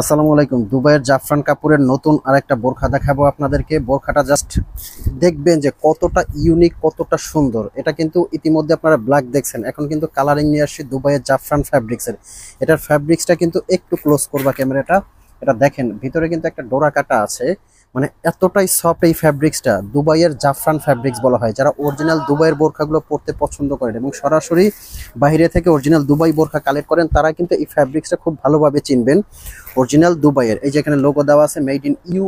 আসসালামু আলাইকুম দুবাইয়ের জাফরান কাপুরের নতুন আরেকটা বোরখা দেখাবো আপনাদেরকে বোরখাটা জাস্ট দেখবেন যে কতটা ইউনিক কতটা সুন্দর এটা কিন্তু ইতিমধ্যে আপনারা ব্ল্যাক দেখছেন এখন কিন্তু কালারিং নিয়ে আসছি দুবাইয়ের জাফরান ফ্যাব্রিক্সের এটার ফ্যাব্রিক্সটা কিন্তু একটু ক্লোজ করবা ক্যামেরাটা এটা দেখেন ভিতরে কিন্তু একটা ডোরা কাটা আছে মানে এতটাই সফট এই ফ্যাব্রিক্সটা দুবাইয়ের জাফরান ফ্যাব্রিক্স বলা হয় যারা অরিজিনাল দুবাইয়ের বোরখাগুলো পরতে পছন্দ করেন এবং সরাসরি বাইরে থেকে অরিজিনাল দুবাই বোরখা কালেক্ট করেন তারা কিন্তু এই ফ্যাব্রিক্সটা খুব ভালোভাবে চিনবেন অরিজিনাল দুবাইয়ের এই যেখানে লোগো দেওয়া আছে মেড ইন ইউ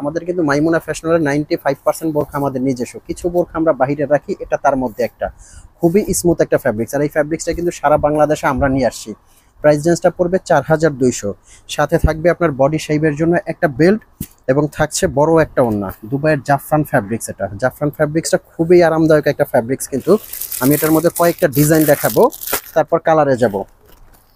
আমাদের কিন্তু মাইমুনা ফ্যাশনালের নাইনটি ফাইভ পার্সেন্ট বোরখা আমাদের নিজস্ব কিছু বোরখা আমরা বাইরে রাখি এটা তার মধ্যে একটা খুবই স্মুথ একটা ফ্যাব্রিক্স আর এই ফ্যাব্রিক্সটা কিন্তু সারা বাংলাদেশে আমরা নিয়ে আসছি প্রাইস রেঞ্জটা পড়বে চার হাজার দুইশো সাথে থাকবে আপনার বডি শেপের জন্য একটা বেল্ট এবং থাকছে বড় একটা ওন্না দুবাইয়ের জাফরান ফ্যাব্রিক্স এটা জাফরান ফ্যাব্রিক্সটা খুবই আরামদায়ক একটা ফ্যাব্রিক্স কিন্তু আমি এটার মধ্যে কয়েকটা ডিজাইন দেখাবো তারপর কালারে যাব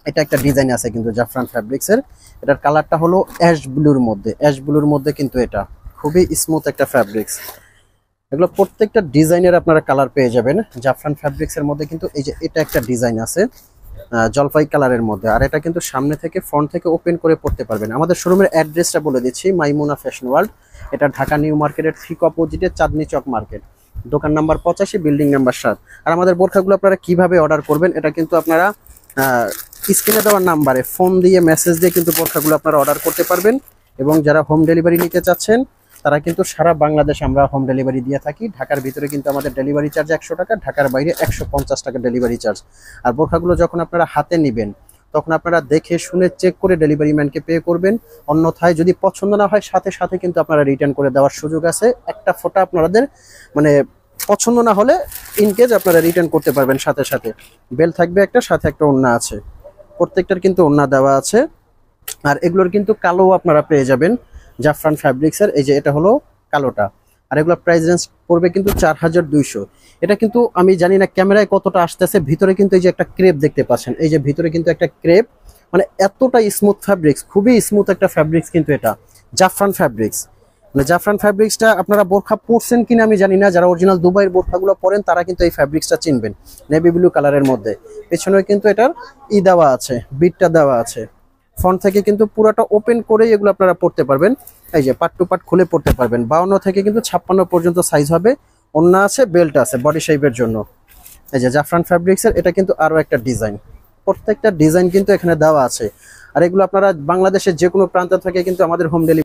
এটা একটা ডিজাইন আছে কিন্তু জাফরান ফ্যাব্রিক্সের এটার কালারটা হলো অ্যাশ ব্লুর মধ্যে অ্যাশ ব্লুর মধ্যে কিন্তু এটা খুবই স্মুথ একটা ফ্যাব্রিক্স এগুলো প্রত্যেকটা ডিজাইনের আপনারা কালার পেয়ে যাবেন জাফরান ফ্যাব্রিক্সের মধ্যে কিন্তু এই যে এটা একটা ডিজাইন আছে জলপাই কালারের মধ্যে আর এটা কিন্তু সামনে থেকে ফ্রন্ট থেকে ওপেন করে পড়তে পারবেন আমাদের শোরুমের অ্যাড্রেসটা বলে দিচ্ছি মাইমুনা ফ্যাশন ওয়ার্ল্ড এটা ঢাকা নিউ মার্কেটের ঠিক অপোজিটে চাঁদনি চক মার্কেট দোকান নাম্বার পঁচাশি বিল্ডিং নাম্বার সাত আর আমাদের বোরখাগুলো আপনারা কিভাবে অর্ডার করবেন এটা কিন্তু আপনারা স্ক্রিনে দেওয়ার নাম্বারে ফোন দিয়ে মেসেজ দিয়ে কিন্তু বোরখাগুলো আপনারা অর্ডার করতে পারবেন এবং যারা হোম ডেলিভারি নিতে চাচ্ছেন তারা কিন্তু সারা বাংলাদেশ আমরা হোম ডেলিভারি দিয়ে থাকি ঢাকার ভিতরে কিন্তু আমাদের ডেলিভারি চার্জ একশো টাকা ঢাকার বাইরে একশো পঞ্চাশ টাকা ডেলিভারি চার্জ আর বোরখাগুলো যখন আপনারা হাতে নেবেন তখন আপনারা দেখে শুনে চেক করে ডেলিভারি ম্যানকে পে করবেন অন্যথায় যদি পছন্দ না হয় সাথে সাথে কিন্তু আপনারা রিটার্ন করে দেওয়ার সুযোগ আছে একটা ফোটা আপনাদের মানে পছন্দ না হলে ইনকেজ আপনারা রিটার্ন করতে পারবেন সাথে সাথে বেল থাকবে একটা সাথে একটা ওন্না আছে প্রত্যেকটার কিন্তু ওন্না দেওয়া আছে আর এগুলোর কিন্তু কালো আপনারা পেয়ে যাবেন জাফরান ফ্যাব্রিক্সের এই যে এটা হলো কালোটা আর এগুলো প্রাইস রেঞ্জ পড়বে কিন্তু চার হাজার দুইশো এটা কিন্তু আমি জানি না ক্যামেরায় কতটা আসতেছে ভিতরে কিন্তু এই যে একটা ক্রেপ দেখতে পাচ্ছেন এই যে ভিতরে কিন্তু একটা ক্রেপ মানে এতটা স্মুথ ফ্যাব্রিক্স খুবই স্মুথ একটা ফ্যাব্রিক্স কিন্তু এটা জাফরান ফ্যাব্রিক্স মানে জাফরান ফ্যাব্রিক্সটা আপনারা বোরখা পরছেন কিনা আমি জানি না যারা অরিজিনাল দুবাইয়ের বোরখাগুলো পরেন তারা কিন্তু এই ফ্যাব্রিক্সটা চিনবেন নেভি ব্লু কালারের মধ্যে পেছনে কিন্তু এটার ই দেওয়া আছে বিটটা দেওয়া আছে ফ্রন্ট থেকে কিন্তু পুরোটা ওপেন করে এগুলো আপনারা পড়তে পারবেন এই যে পার্ট টু পার্ট খুলে পড়তে পারবেন বাউন্ন থেকে কিন্তু ছাপ্পান্ন পর্যন্ত সাইজ হবে অন্য আছে বেল্ট আছে বডি শেপের জন্য এই যে জাফরান ফ্যাব্রিক্সের এটা কিন্তু আরও একটা ডিজাইন প্রত্যেকটা ডিজাইন কিন্তু এখানে দেওয়া আছে আর এগুলো আপনারা বাংলাদেশের যে কোনো প্রান্ত থেকে কিন্তু আমাদের হোম ডেলিভারি